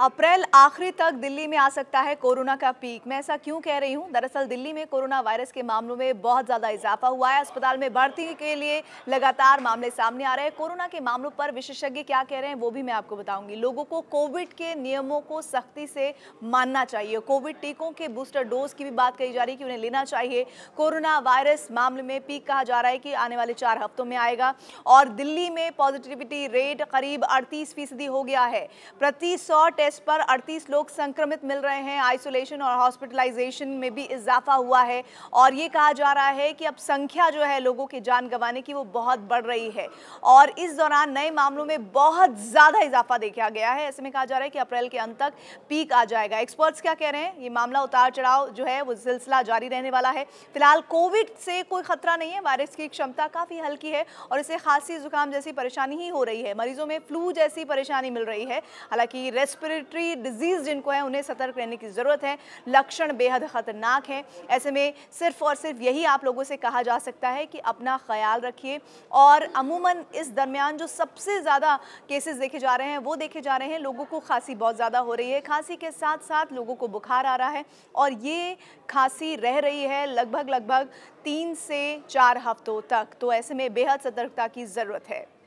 अप्रैल आखिरी तक दिल्ली में आ सकता है कोरोना का पीक मैं ऐसा क्यों कह रही हूं दरअसल दिल्ली में कोरोना वायरस के मामलों में बहुत ज़्यादा इजाफा हुआ है अस्पताल में भर्ती के लिए लगातार मामले सामने आ रहे हैं कोरोना के मामलों पर विशेषज्ञ क्या कह रहे हैं वो भी मैं आपको बताऊंगी लोगों को कोविड के नियमों को सख्ती से मानना चाहिए कोविड टीकों के बूस्टर डोज की भी बात कही जा रही है कि उन्हें लेना चाहिए कोरोना वायरस मामले में पीक कहा जा रहा है कि आने वाले चार हफ्तों में आएगा और दिल्ली में पॉजिटिविटी रेट करीब अड़तीस फीसदी हो गया है प्रति सौ टेस्ट टेस्ट पर 38 लोग संक्रमित मिल रहे हैं आइसोलेशन और हॉस्पिटलाइजेशन में भी इजाफा हुआ है और ये कहा जा रहा है कि अब संख्या जो है लोगों के जान गंवाने की वो बहुत बढ़ रही है और इस दौरान नए मामलों में बहुत ज़्यादा इजाफा देखा गया है ऐसे में कहा जा रहा है कि अप्रैल के अंत तक पीक आ जाएगा एक्सपर्ट्स क्या कह रहे हैं ये मामला उतार चढ़ाव जो है वो सिलसिला जारी रहने वाला है फिलहाल कोविड से कोई खतरा नहीं है वायरस की क्षमता काफ़ी हल्की है और इसे खांसी जुकाम जैसी परेशानी ही हो रही है मरीजों में फ्लू जैसी परेशानी मिल रही है हालांकि रेस्पिरे रेस्पिरेटरी डिजीज़ जिनको है उन्हें सतर्क रहने की ज़रूरत है लक्षण बेहद ख़तरनाक है ऐसे में सिर्फ और सिर्फ यही आप लोगों से कहा जा सकता है कि अपना ख्याल रखिए और अमूमन इस दरमियान जो सबसे ज़्यादा केसेस देखे जा रहे हैं वो देखे जा रहे हैं लोगों को खांसी बहुत ज़्यादा हो रही है खांसी के साथ साथ लोगों को बुखार आ रहा है और ये खांसी रह रही है लगभग लगभग तीन से चार हफ्तों तक तो ऐसे में बेहद सतर्कता की ज़रूरत है